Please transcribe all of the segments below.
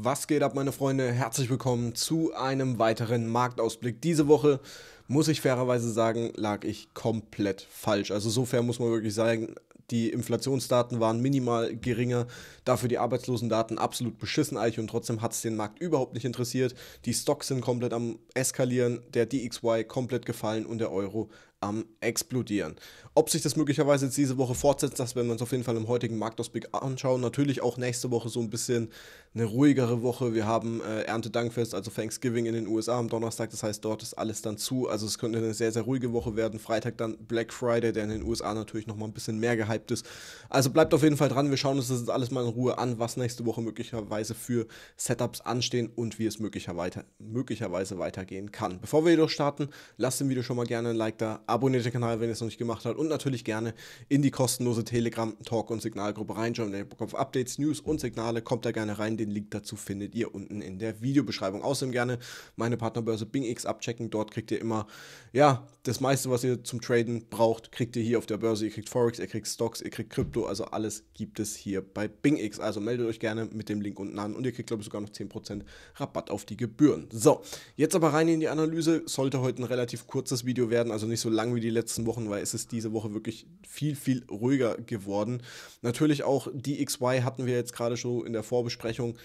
Was geht ab, meine Freunde? Herzlich willkommen zu einem weiteren Marktausblick. Diese Woche, muss ich fairerweise sagen, lag ich komplett falsch. Also so fair muss man wirklich sagen, die Inflationsdaten waren minimal geringer, dafür die Arbeitslosendaten absolut beschissen eigentlich und trotzdem hat es den Markt überhaupt nicht interessiert. Die Stocks sind komplett am Eskalieren, der DXY komplett gefallen und der Euro am explodieren. Ob sich das möglicherweise jetzt diese Woche fortsetzt, das werden wir uns auf jeden Fall im heutigen Marktausblick anschauen. Natürlich auch nächste Woche so ein bisschen eine ruhigere Woche. Wir haben äh, Erntedankfest, also Thanksgiving in den USA am Donnerstag. Das heißt, dort ist alles dann zu. Also es könnte eine sehr, sehr ruhige Woche werden. Freitag dann Black Friday, der in den USA natürlich nochmal ein bisschen mehr gehypt ist. Also bleibt auf jeden Fall dran. Wir schauen uns das jetzt alles mal in Ruhe an, was nächste Woche möglicherweise für Setups anstehen und wie es möglicherweise, möglicherweise weitergehen kann. Bevor wir jedoch starten, lasst dem Video schon mal gerne ein Like da abonniert den Kanal, wenn ihr es noch nicht gemacht habt. Und natürlich gerne in die kostenlose Telegram-Talk- und Signalgruppe reinschauen. Wenn ihr Bock auf Updates, News und Signale, kommt da gerne rein. Den Link dazu findet ihr unten in der Videobeschreibung. Außerdem gerne meine Partnerbörse BingX abchecken. Dort kriegt ihr immer, ja, das meiste, was ihr zum Traden braucht, kriegt ihr hier auf der Börse. Ihr kriegt Forex, ihr kriegt Stocks, ihr kriegt Krypto. Also alles gibt es hier bei BingX. Also meldet euch gerne mit dem Link unten an und ihr kriegt, glaube ich, sogar noch 10% Rabatt auf die Gebühren. So, jetzt aber rein in die Analyse. Sollte heute ein relativ kurzes Video werden, also nicht so lang wie die letzten Wochen weil es ist diese Woche wirklich viel, viel ruhiger geworden. Natürlich auch die XY hatten wir jetzt gerade schon in der Vorbesprechung.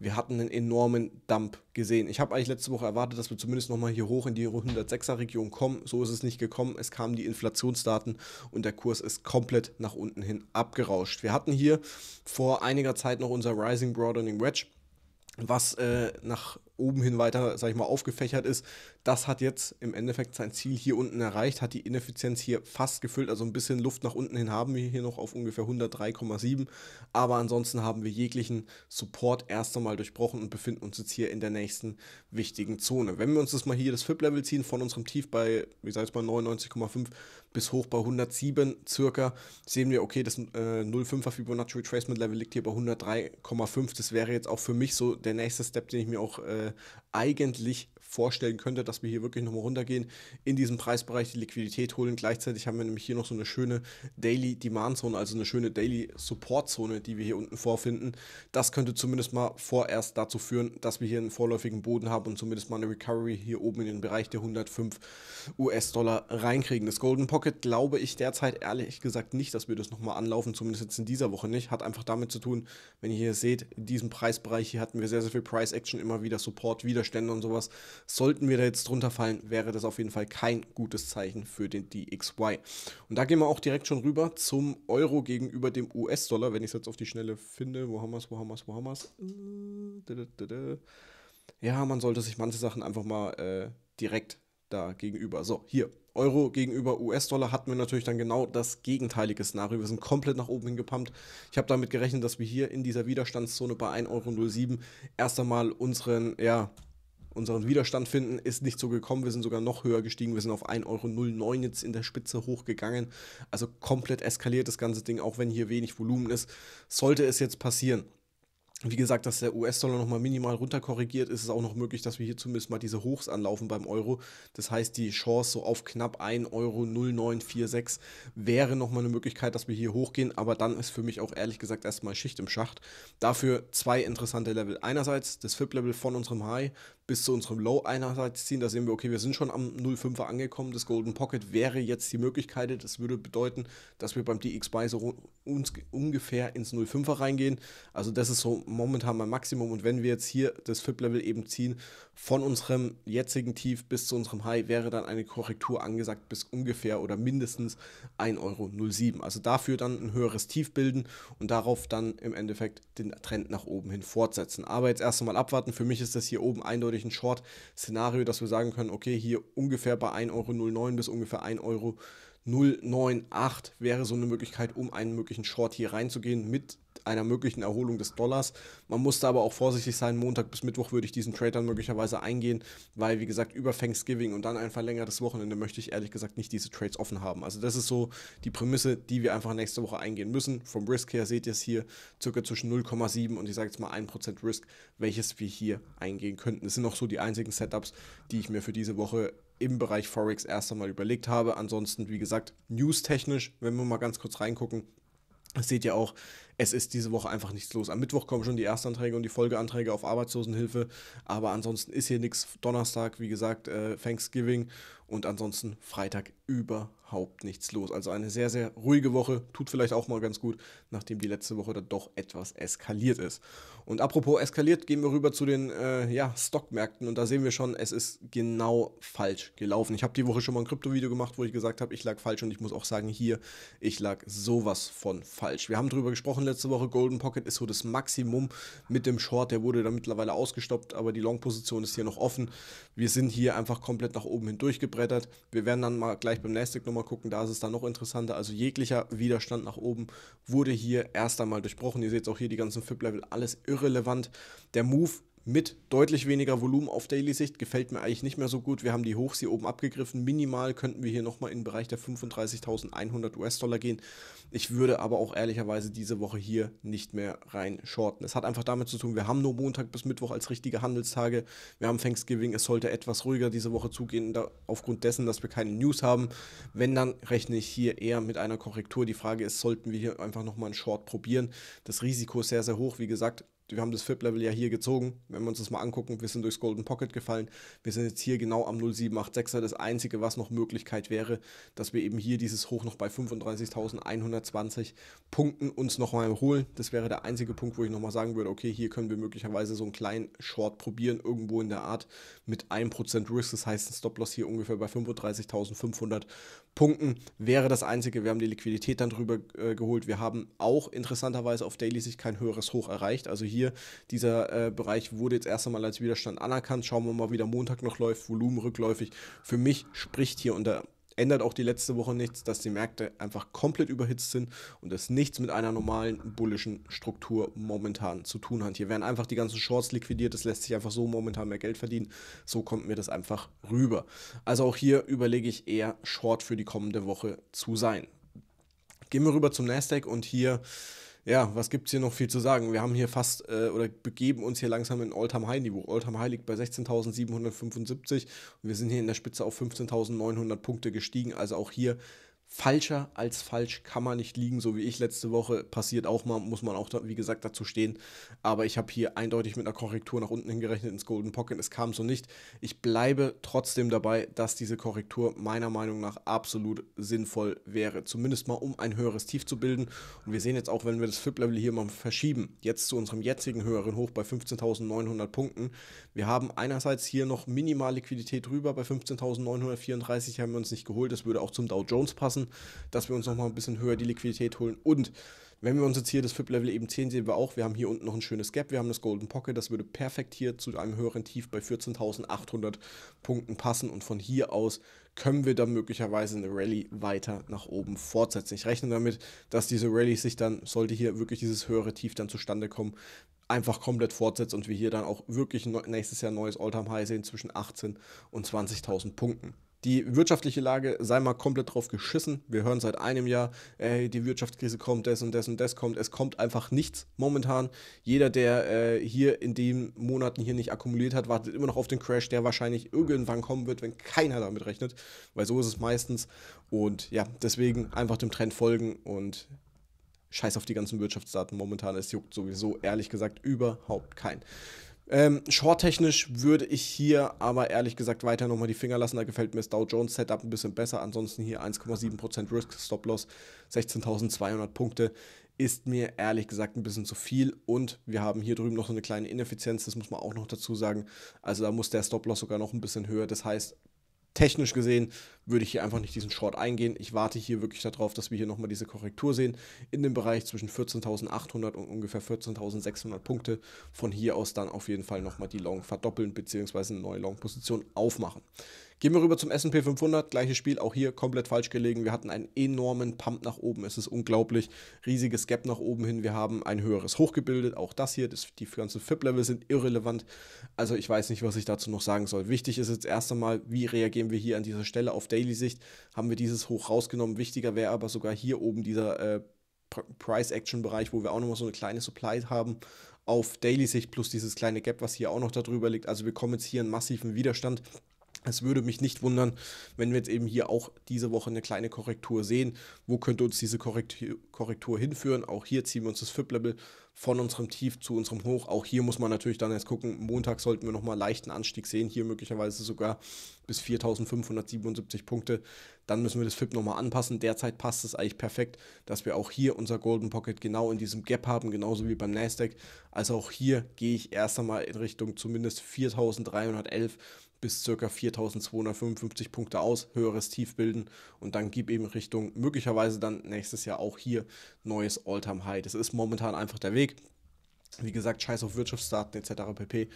Wir hatten einen enormen Dump gesehen. Ich habe eigentlich letzte Woche erwartet, dass wir zumindest nochmal hier hoch in die 106er-Region kommen. So ist es nicht gekommen. Es kamen die Inflationsdaten und der Kurs ist komplett nach unten hin abgerauscht. Wir hatten hier vor einiger Zeit noch unser Rising Broadening Wedge was äh, nach oben hin weiter, sag ich mal, aufgefächert ist. Das hat jetzt im Endeffekt sein Ziel hier unten erreicht, hat die Ineffizienz hier fast gefüllt, also ein bisschen Luft nach unten hin haben wir hier noch auf ungefähr 103,7. Aber ansonsten haben wir jeglichen Support erst einmal durchbrochen und befinden uns jetzt hier in der nächsten wichtigen Zone. Wenn wir uns das mal hier das FIP-Level ziehen von unserem Tief bei, wie ich mal, 99,5 bis hoch bei 107 circa, sehen wir, okay, das äh, 0,5er Fibonacci Retracement Level liegt hier bei 103,5. Das wäre jetzt auch für mich so der nächste Step, den ich mir auch äh, eigentlich vorstellen könnte, dass wir hier wirklich nochmal runtergehen, in diesem Preisbereich die Liquidität holen. Gleichzeitig haben wir nämlich hier noch so eine schöne Daily Demand Zone, also eine schöne Daily Support Zone, die wir hier unten vorfinden. Das könnte zumindest mal vorerst dazu führen, dass wir hier einen vorläufigen Boden haben und zumindest mal eine Recovery hier oben in den Bereich der 105 US-Dollar reinkriegen. Das Golden Pocket Pocket glaube ich derzeit ehrlich gesagt nicht, dass wir das nochmal anlaufen, zumindest jetzt in dieser Woche nicht. Hat einfach damit zu tun, wenn ihr hier seht, in diesem Preisbereich hier hatten wir sehr, sehr viel Price Action, immer wieder Support, Widerstände und sowas. Sollten wir da jetzt drunter fallen, wäre das auf jeden Fall kein gutes Zeichen für den DXY. Und da gehen wir auch direkt schon rüber zum Euro gegenüber dem US-Dollar, wenn ich es jetzt auf die Schnelle finde. Wo haben wir es, wo haben wir es, wo haben wir es? Ja, man sollte sich manche Sachen einfach mal äh, direkt da gegenüber. So, hier. Euro gegenüber US-Dollar hatten wir natürlich dann genau das gegenteilige Szenario. Wir sind komplett nach oben hingepumpt. Ich habe damit gerechnet, dass wir hier in dieser Widerstandszone bei 1,07 Euro erst einmal unseren, ja, unseren Widerstand finden. Ist nicht so gekommen. Wir sind sogar noch höher gestiegen. Wir sind auf 1,09 Euro jetzt in der Spitze hochgegangen. Also komplett eskaliert das ganze Ding, auch wenn hier wenig Volumen ist. Sollte es jetzt passieren, wie gesagt, dass der US-Dollar nochmal minimal runterkorrigiert, ist es auch noch möglich, dass wir hier zumindest mal diese Hochs anlaufen beim Euro. Das heißt, die Chance so auf knapp 1,0946 Euro wäre nochmal eine Möglichkeit, dass wir hier hochgehen, aber dann ist für mich auch ehrlich gesagt erstmal Schicht im Schacht. Dafür zwei interessante Level. Einerseits das FIP-Level von unserem High, bis zu unserem Low einerseits ziehen. Da sehen wir, okay, wir sind schon am 0,5er angekommen. Das Golden Pocket wäre jetzt die Möglichkeit. Das würde bedeuten, dass wir beim DX Buy so uns ungefähr ins 0,5er reingehen. Also das ist so momentan mein Maximum. Und wenn wir jetzt hier das FIP-Level eben ziehen von unserem jetzigen Tief bis zu unserem High wäre dann eine Korrektur angesagt bis ungefähr oder mindestens 1,07 Euro. Also dafür dann ein höheres Tief bilden und darauf dann im Endeffekt den Trend nach oben hin fortsetzen. Aber jetzt erst einmal abwarten. Für mich ist das hier oben eindeutig ein Short-Szenario, dass wir sagen können, okay, hier ungefähr bei 1,09 Euro bis ungefähr 1,20 Euro 0,98 wäre so eine Möglichkeit, um einen möglichen Short hier reinzugehen mit einer möglichen Erholung des Dollars. Man muss da aber auch vorsichtig sein. Montag bis Mittwoch würde ich diesen Trade dann möglicherweise eingehen, weil, wie gesagt, über Thanksgiving und dann ein verlängertes Wochenende möchte ich ehrlich gesagt nicht diese Trades offen haben. Also, das ist so die Prämisse, die wir einfach nächste Woche eingehen müssen. Vom Risk her seht ihr es hier circa zwischen 0,7 und ich sage jetzt mal 1% Risk, welches wir hier eingehen könnten. Das sind noch so die einzigen Setups, die ich mir für diese Woche im Bereich Forex erst einmal überlegt habe. Ansonsten, wie gesagt, newstechnisch, wenn wir mal ganz kurz reingucken, seht ihr auch, es ist diese Woche einfach nichts los. Am Mittwoch kommen schon die Erstanträge und die Folgeanträge auf Arbeitslosenhilfe, aber ansonsten ist hier nichts. Donnerstag, wie gesagt, äh, Thanksgiving und ansonsten Freitag überhaupt überhaupt nichts los. Also eine sehr, sehr ruhige Woche. Tut vielleicht auch mal ganz gut, nachdem die letzte Woche da doch etwas eskaliert ist. Und apropos eskaliert, gehen wir rüber zu den äh, ja, Stockmärkten. Und da sehen wir schon, es ist genau falsch gelaufen. Ich habe die Woche schon mal ein Krypto-Video gemacht, wo ich gesagt habe, ich lag falsch. Und ich muss auch sagen, hier, ich lag sowas von falsch. Wir haben darüber gesprochen letzte Woche. Golden Pocket ist so das Maximum mit dem Short. Der wurde dann mittlerweile ausgestoppt, aber die Long-Position ist hier noch offen. Wir sind hier einfach komplett nach oben hin durchgebrettert. Wir werden dann mal gleich beim Nasdaq nochmal mal gucken, da ist es dann noch interessanter. Also jeglicher Widerstand nach oben wurde hier erst einmal durchbrochen. Ihr seht auch hier die ganzen FIP-Level, alles irrelevant. Der Move mit deutlich weniger Volumen auf Daily-Sicht. Gefällt mir eigentlich nicht mehr so gut. Wir haben die Hochs hier oben abgegriffen. Minimal könnten wir hier nochmal in den Bereich der 35.100 US-Dollar gehen. Ich würde aber auch ehrlicherweise diese Woche hier nicht mehr rein shorten. Es hat einfach damit zu tun, wir haben nur Montag bis Mittwoch als richtige Handelstage. Wir haben Thanksgiving. Es sollte etwas ruhiger diese Woche zugehen, da, aufgrund dessen, dass wir keine News haben. Wenn, dann rechne ich hier eher mit einer Korrektur. Die Frage ist, sollten wir hier einfach nochmal einen Short probieren? Das Risiko ist sehr, sehr hoch. Wie gesagt, wir haben das FIP-Level ja hier gezogen. Wenn wir uns das mal angucken, wir sind durchs Golden Pocket gefallen. Wir sind jetzt hier genau am 0786er. Das Einzige, was noch Möglichkeit wäre, dass wir eben hier dieses Hoch noch bei 35.120 Punkten uns nochmal holen. Das wäre der einzige Punkt, wo ich nochmal sagen würde, okay, hier können wir möglicherweise so einen kleinen Short probieren, irgendwo in der Art mit 1% Risk. Das heißt, ein Stop-Loss hier ungefähr bei 35.500 Punkten. Punkten wäre das Einzige. Wir haben die Liquidität dann drüber äh, geholt. Wir haben auch interessanterweise auf daily sich kein höheres Hoch erreicht. Also hier, dieser äh, Bereich wurde jetzt erst einmal als Widerstand anerkannt. Schauen wir mal, wie der Montag noch läuft, Volumen rückläufig. Für mich spricht hier unter ändert auch die letzte Woche nichts, dass die Märkte einfach komplett überhitzt sind und das nichts mit einer normalen bullischen Struktur momentan zu tun hat. Hier werden einfach die ganzen Shorts liquidiert, es lässt sich einfach so momentan mehr Geld verdienen. So kommt mir das einfach rüber. Also auch hier überlege ich eher Short für die kommende Woche zu sein. Gehen wir rüber zum Nasdaq und hier ja, was gibt es hier noch viel zu sagen? Wir haben hier fast äh, oder begeben uns hier langsam in All-Time-High-Niveau. All-Time-High liegt bei 16.775 und wir sind hier in der Spitze auf 15.900 Punkte gestiegen. Also auch hier falscher als falsch kann man nicht liegen, so wie ich letzte Woche. Passiert auch mal, muss man auch, da, wie gesagt, dazu stehen. Aber ich habe hier eindeutig mit einer Korrektur nach unten hingerechnet ins Golden Pocket. Es kam so nicht. Ich bleibe trotzdem dabei, dass diese Korrektur meiner Meinung nach absolut sinnvoll wäre. Zumindest mal, um ein höheres Tief zu bilden. Und wir sehen jetzt auch, wenn wir das FIP-Level hier mal verschieben, jetzt zu unserem jetzigen höheren Hoch bei 15.900 Punkten. Wir haben einerseits hier noch minimal Liquidität drüber. Bei 15.934 haben wir uns nicht geholt. Das würde auch zum Dow Jones passen lassen, dass wir uns nochmal ein bisschen höher die Liquidität holen. Und wenn wir uns jetzt hier das FIP-Level eben 10 sehen wir auch, wir haben hier unten noch ein schönes Gap, wir haben das Golden Pocket, das würde perfekt hier zu einem höheren Tief bei 14.800 Punkten passen und von hier aus können wir dann möglicherweise eine Rallye weiter nach oben fortsetzen. Ich rechne damit, dass diese Rallye sich dann, sollte hier wirklich dieses höhere Tief dann zustande kommen, einfach komplett fortsetzt und wir hier dann auch wirklich nächstes Jahr neues All-Time-High sehen zwischen 18 und 20.000 Punkten. Die wirtschaftliche Lage sei mal komplett drauf geschissen. Wir hören seit einem Jahr, ey, die Wirtschaftskrise kommt, das und das und das kommt. Es kommt einfach nichts momentan. Jeder, der äh, hier in den Monaten hier nicht akkumuliert hat, wartet immer noch auf den Crash, der wahrscheinlich irgendwann kommen wird, wenn keiner damit rechnet. Weil so ist es meistens. Und ja, deswegen einfach dem Trend folgen und scheiß auf die ganzen Wirtschaftsdaten momentan. Es juckt sowieso, ehrlich gesagt, überhaupt keinen. Ähm, Short-technisch würde ich hier aber ehrlich gesagt weiter nochmal die Finger lassen. Da gefällt mir das Dow Jones Setup ein bisschen besser. Ansonsten hier 1,7% Risk Stop Loss, 16.200 Punkte ist mir ehrlich gesagt ein bisschen zu viel und wir haben hier drüben noch so eine kleine Ineffizienz, das muss man auch noch dazu sagen. Also da muss der Stop-Loss sogar noch ein bisschen höher. Das heißt, technisch gesehen würde ich hier einfach nicht diesen Short eingehen. Ich warte hier wirklich darauf, dass wir hier nochmal diese Korrektur sehen in dem Bereich zwischen 14.800 und ungefähr 14.600 Punkte. Von hier aus dann auf jeden Fall nochmal die Long verdoppeln bzw. eine neue Long-Position aufmachen. Gehen wir rüber zum S&P 500, gleiches Spiel, auch hier komplett falsch gelegen. Wir hatten einen enormen Pump nach oben, es ist unglaublich, riesiges Gap nach oben hin. Wir haben ein höheres Hoch gebildet, auch das hier, das, die ganzen FIP-Level sind irrelevant. Also ich weiß nicht, was ich dazu noch sagen soll. Wichtig ist jetzt erst einmal, wie reagieren wir hier an dieser Stelle auf Day Bailey-Sicht haben wir dieses hoch rausgenommen. Wichtiger wäre aber sogar hier oben dieser äh, Price-Action-Bereich, wo wir auch nochmal so eine kleine Supply haben auf Daily-Sicht plus dieses kleine Gap, was hier auch noch darüber liegt. Also wir kommen jetzt hier einen massiven Widerstand es würde mich nicht wundern, wenn wir jetzt eben hier auch diese Woche eine kleine Korrektur sehen. Wo könnte uns diese Korrektur, Korrektur hinführen? Auch hier ziehen wir uns das FIP-Level von unserem Tief zu unserem Hoch. Auch hier muss man natürlich dann erst gucken. Montag sollten wir nochmal leichten Anstieg sehen. Hier möglicherweise sogar bis 4577 Punkte. Dann müssen wir das FIP nochmal anpassen. Derzeit passt es eigentlich perfekt, dass wir auch hier unser Golden Pocket genau in diesem Gap haben, genauso wie beim Nasdaq. Also auch hier gehe ich erst einmal in Richtung zumindest 4311 bis ca. 4.255 Punkte aus, höheres Tief bilden und dann gib eben Richtung möglicherweise dann nächstes Jahr auch hier neues Alltime high Das ist momentan einfach der Weg. Wie gesagt, scheiß auf Wirtschaftsdaten etc. pp.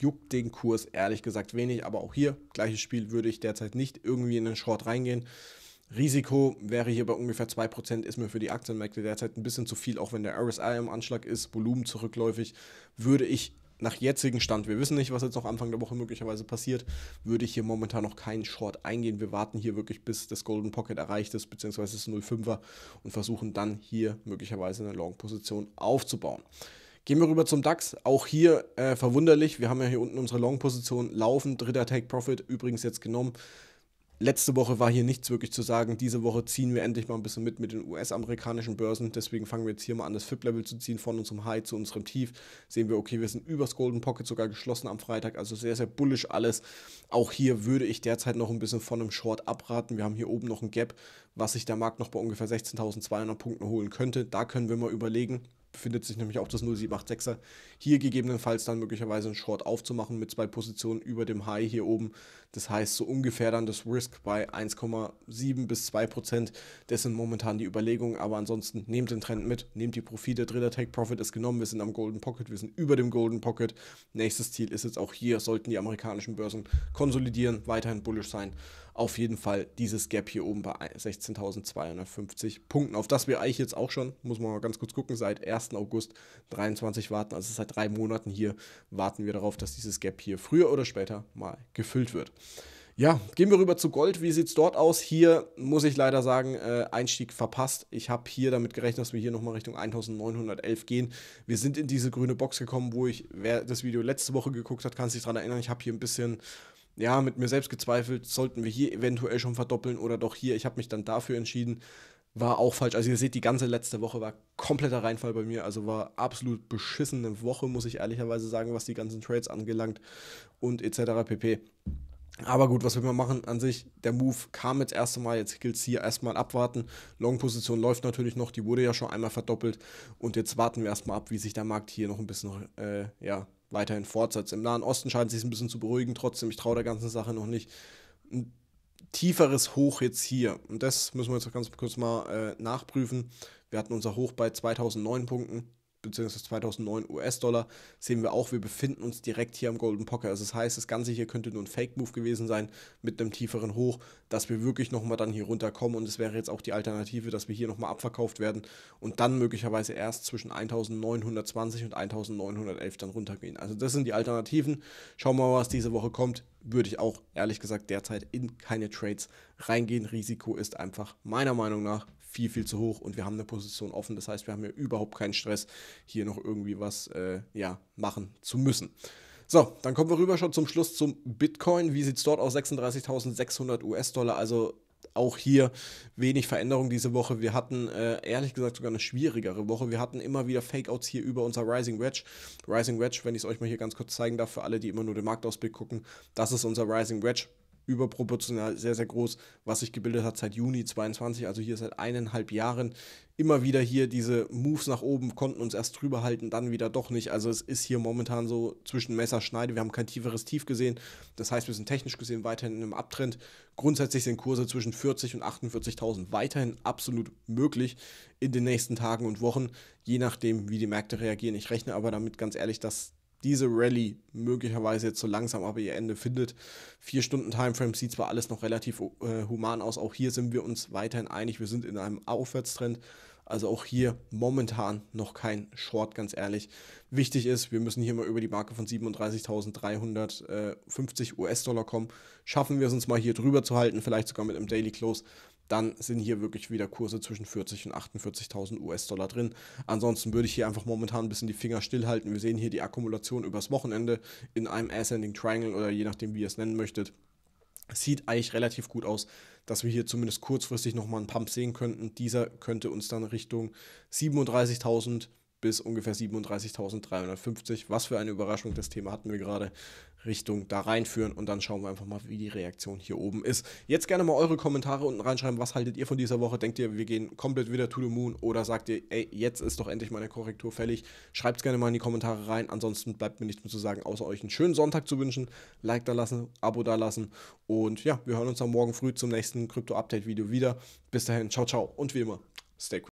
Juckt den Kurs ehrlich gesagt wenig, aber auch hier, gleiches Spiel, würde ich derzeit nicht irgendwie in den Short reingehen. Risiko wäre hier bei ungefähr 2%, ist mir für die Aktienmärkte derzeit ein bisschen zu viel, auch wenn der RSI im Anschlag ist, Volumen zurückläufig, würde ich nach jetzigem Stand, wir wissen nicht, was jetzt noch Anfang der Woche möglicherweise passiert, würde ich hier momentan noch keinen Short eingehen. Wir warten hier wirklich, bis das Golden Pocket erreicht ist, beziehungsweise das 05er und versuchen dann hier möglicherweise eine Long-Position aufzubauen. Gehen wir rüber zum DAX. Auch hier äh, verwunderlich. Wir haben ja hier unten unsere Long-Position laufen. Dritter Take Profit übrigens jetzt genommen letzte Woche war hier nichts wirklich zu sagen. Diese Woche ziehen wir endlich mal ein bisschen mit mit den US-amerikanischen Börsen. Deswegen fangen wir jetzt hier mal an, das FIP-Level zu ziehen, von unserem High zu unserem Tief. Sehen wir, okay, wir sind übers Golden Pocket sogar geschlossen am Freitag. Also sehr, sehr bullisch alles. Auch hier würde ich derzeit noch ein bisschen von einem Short abraten. Wir haben hier oben noch ein Gap, was sich der Markt noch bei ungefähr 16.200 Punkten holen könnte. Da können wir mal überlegen befindet sich nämlich auch das 0786er. Hier gegebenenfalls dann möglicherweise einen Short aufzumachen mit zwei Positionen über dem High hier oben. Das heißt so ungefähr dann das Risk bei 1,7 bis 2 Prozent. Das sind momentan die Überlegungen, aber ansonsten nehmt den Trend mit, nehmt die Profite. Dritter Take Profit ist genommen, wir sind am Golden Pocket, wir sind über dem Golden Pocket. Nächstes Ziel ist jetzt auch hier, sollten die amerikanischen Börsen konsolidieren, weiterhin bullish sein auf jeden Fall dieses Gap hier oben bei 16.250 Punkten, auf das wir eigentlich jetzt auch schon, muss man mal ganz kurz gucken, seit 1. August 23 warten, also seit drei Monaten hier warten wir darauf, dass dieses Gap hier früher oder später mal gefüllt wird. Ja, gehen wir rüber zu Gold. Wie sieht es dort aus? Hier muss ich leider sagen, äh, Einstieg verpasst. Ich habe hier damit gerechnet, dass wir hier nochmal Richtung 1911 gehen. Wir sind in diese grüne Box gekommen, wo ich, wer das Video letzte Woche geguckt hat, kann sich daran erinnern, ich habe hier ein bisschen ja, mit mir selbst gezweifelt, sollten wir hier eventuell schon verdoppeln oder doch hier. Ich habe mich dann dafür entschieden, war auch falsch. Also ihr seht, die ganze letzte Woche war kompletter Reinfall bei mir. Also war absolut beschissene Woche, muss ich ehrlicherweise sagen, was die ganzen Trades angelangt und etc. pp. Aber gut, was will man machen an sich? Der Move kam jetzt erst einmal, jetzt gilt es hier erstmal abwarten. Long-Position läuft natürlich noch, die wurde ja schon einmal verdoppelt. Und jetzt warten wir erstmal ab, wie sich der Markt hier noch ein bisschen äh, ja, weiterhin fortsetzt. Im Nahen Osten scheint es sich ein bisschen zu beruhigen, trotzdem, ich traue der ganzen Sache noch nicht. Ein tieferes Hoch jetzt hier. Und das müssen wir jetzt ganz kurz mal äh, nachprüfen. Wir hatten unser Hoch bei 2009 Punkten beziehungsweise 2009 US-Dollar, sehen wir auch, wir befinden uns direkt hier am Golden Pocket. Also das heißt, das Ganze hier könnte nur ein Fake-Move gewesen sein mit einem tieferen Hoch, dass wir wirklich nochmal dann hier runterkommen und es wäre jetzt auch die Alternative, dass wir hier nochmal abverkauft werden und dann möglicherweise erst zwischen 1920 und 1911 dann runtergehen. Also das sind die Alternativen. Schauen wir mal, was diese Woche kommt. Würde ich auch ehrlich gesagt derzeit in keine Trades reingehen. Risiko ist einfach meiner Meinung nach viel, viel zu hoch und wir haben eine Position offen. Das heißt, wir haben hier überhaupt keinen Stress, hier noch irgendwie was äh, ja, machen zu müssen. So, dann kommen wir rüber schon zum Schluss zum Bitcoin. Wie sieht es dort aus? 36.600 US-Dollar, also auch hier wenig Veränderung diese Woche. Wir hatten äh, ehrlich gesagt sogar eine schwierigere Woche. Wir hatten immer wieder Fakeouts hier über unser Rising Wedge. Rising Wedge, wenn ich es euch mal hier ganz kurz zeigen darf, für alle, die immer nur den Marktausblick gucken, das ist unser Rising Wedge überproportional sehr, sehr groß, was sich gebildet hat seit Juni 22, also hier seit eineinhalb Jahren. Immer wieder hier diese Moves nach oben, konnten uns erst drüber halten, dann wieder doch nicht. Also es ist hier momentan so zwischen Messerschneide. Wir haben kein tieferes Tief gesehen. Das heißt, wir sind technisch gesehen weiterhin in einem Abtrend. Grundsätzlich sind Kurse zwischen 40 und 48.000 weiterhin absolut möglich in den nächsten Tagen und Wochen, je nachdem, wie die Märkte reagieren. Ich rechne aber damit ganz ehrlich, dass diese Rally möglicherweise jetzt so langsam aber ihr Ende findet. Vier Stunden Timeframe sieht zwar alles noch relativ äh, human aus, auch hier sind wir uns weiterhin einig, wir sind in einem Aufwärtstrend. Also auch hier momentan noch kein Short, ganz ehrlich. Wichtig ist, wir müssen hier mal über die Marke von 37.350 äh, US-Dollar kommen. Schaffen wir es uns mal hier drüber zu halten, vielleicht sogar mit einem Daily Close, dann sind hier wirklich wieder Kurse zwischen 40 und 48.000 US-Dollar drin. Ansonsten würde ich hier einfach momentan ein bisschen die Finger stillhalten. Wir sehen hier die Akkumulation übers Wochenende in einem Ascending Triangle oder je nachdem, wie ihr es nennen möchtet. Sieht eigentlich relativ gut aus, dass wir hier zumindest kurzfristig nochmal einen Pump sehen könnten. Dieser könnte uns dann Richtung 37.000 bis ungefähr 37.350. Was für eine Überraschung, das Thema hatten wir gerade. Richtung da reinführen und dann schauen wir einfach mal, wie die Reaktion hier oben ist. Jetzt gerne mal eure Kommentare unten reinschreiben. Was haltet ihr von dieser Woche? Denkt ihr, wir gehen komplett wieder to the moon oder sagt ihr, ey, jetzt ist doch endlich meine Korrektur fällig? Schreibt es gerne mal in die Kommentare rein. Ansonsten bleibt mir nichts mehr zu sagen, außer euch einen schönen Sonntag zu wünschen. Like da lassen, Abo da lassen und ja, wir hören uns dann morgen früh zum nächsten Krypto-Update-Video wieder. Bis dahin, ciao, ciao und wie immer, stay cool.